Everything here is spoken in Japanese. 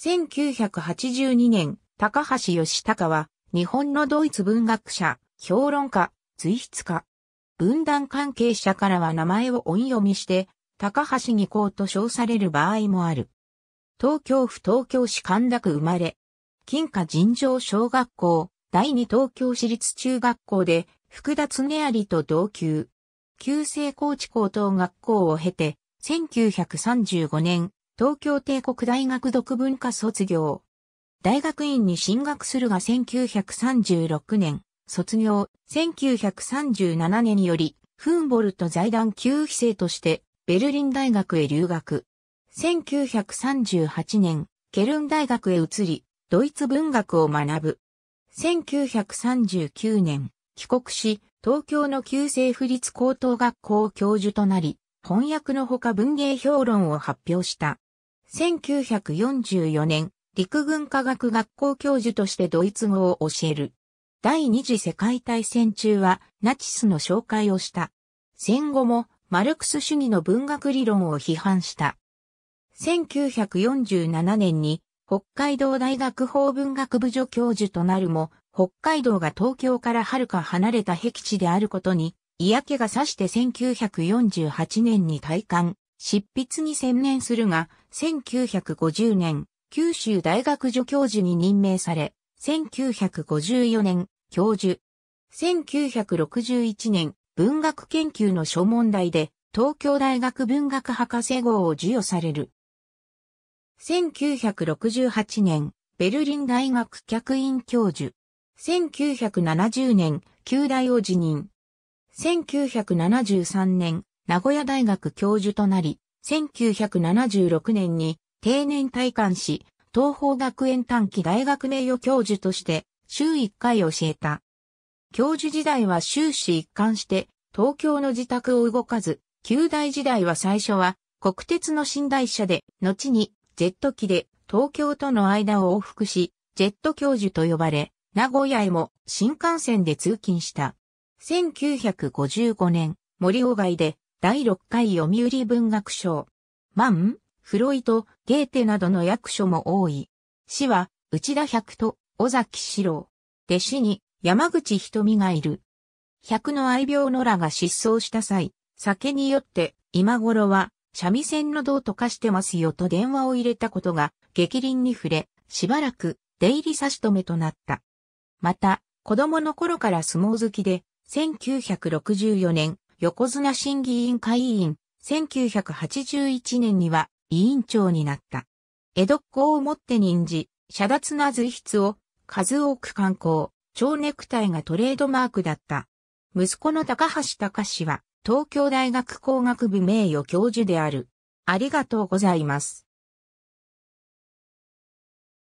1982年、高橋義隆は、日本のドイツ文学者、評論家、随筆家。文壇関係者からは名前を音読みして、高橋義行と称される場合もある。東京府東京市神田区生まれ。金華尋常小学校、第二東京市立中学校で、福田常有と同級。旧制高知高等学校を経て、1935年、東京帝国大学独文化卒業。大学院に進学するが1936年、卒業、1937年により、フンボルト財団級付生として、ベルリン大学へ留学。1938年、ケルン大学へ移り、ドイツ文学を学ぶ。1939年、帰国し、東京の旧制府立高等学校教授となり、翻訳のほか文芸評論を発表した。1944年、陸軍科学学校教授としてドイツ語を教える。第二次世界大戦中はナチスの紹介をした。戦後もマルクス主義の文学理論を批判した。1947年に北海道大学法文学部助教授となるも、北海道が東京から遥か離れた僻地であることに嫌気がさして1948年に退官。執筆に専念するが、1950年、九州大学助教授に任命され、1954年、教授。1961年、文学研究の諸問題で、東京大学文学博士号を授与される。1968年、ベルリン大学客員教授。1970年、旧大を辞任。1973年、名古屋大学教授となり、1976年に定年退官し、東方学園短期大学名誉教授として週1回教えた。教授時代は終始一貫して東京の自宅を動かず、旧大時代は最初は国鉄の寝台車で、後にジェット機で東京との間を往復し、ジェット教授と呼ばれ、名古屋へも新幹線で通勤した。1955年、森尾外で第6回読売文学賞。マン、フロイト、ゲーテなどの役所も多い。死は、内田百と、尾崎四郎。弟子に、山口瞳がいる。百の愛病のらが失踪した際、酒によって、今頃は、三味線の道と化してますよと電話を入れたことが、激凛に触れ、しばらく、出入り差し止めとなった。また、子供の頃から相撲好きで、1964年、横綱審議委員会委員、1981年には委員長になった。江戸っ子をもって任じ、遮断な随筆を数多く刊行、蝶ネクタイがトレードマークだった。息子の高橋隆は東京大学工学部名誉教授である。ありがとうございます。